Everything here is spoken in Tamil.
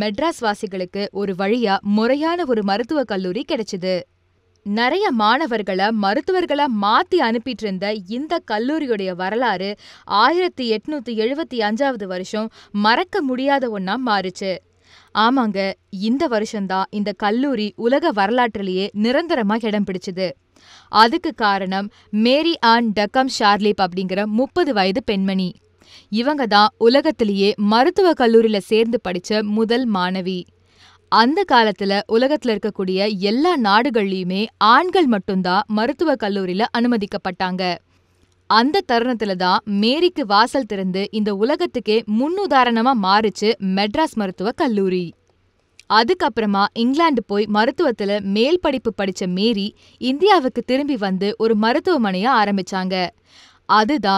மெட்ராஸ் வாசிகளுக்கு ஒரு வழியா முறையான ஒரு மருத்துவ கல்லூரி கிடைச்சது நிறைய மாணவர்களை மருத்துவர்களை மாத்தி அனுப்பிட்டு இருந்த இந்த கல்லூரியுடைய வரலாறு ஆயிரத்தி எட்நூத்தி எழுபத்தி அஞ்சாவது வருஷம் மறக்க முடியாத ஒன்னா மாறுச்சு ஆமாங்க இந்த வருஷம்தான் இந்த கல்லூரி உலக வரலாற்றிலேயே நிரந்தரமா இடம் பிடிச்சது அதுக்கு காரணம் மேரி ஆன் டக்கம் ஷார்லிப் அப்படிங்கிற முப்பது வயது பெண்மணி இவங்க தான் உலகத்திலேயே மருத்துவ கல்லூரியில் சேர்ந்து படித்த முதல் மாணவி அந்த காலத்துல உலகத்துல இருக்கக்கூடிய எல்லா நாடுகள்லயுமே ஆண்கள் மட்டும்தான் மருத்துவ கல்லூரியில அனுமதிக்கப்பட்டாங்க அந்த தருணத்துல தான் மேரிக்கு வாசல் திறந்து இந்த உலகத்துக்கே முன்னுதாரணமா மாறுச்சு மெட்ராஸ் மருத்துவ கல்லூரி அதுக்கப்புறமா இங்கிலாந்து போய் மருத்துவத்துல மேல் படிப்பு படிச்ச மேரி இந்தியாவுக்கு திரும்பி வந்து ஒரு மருத்துவமனையை ஆரம்பிச்சாங்க அதுதான்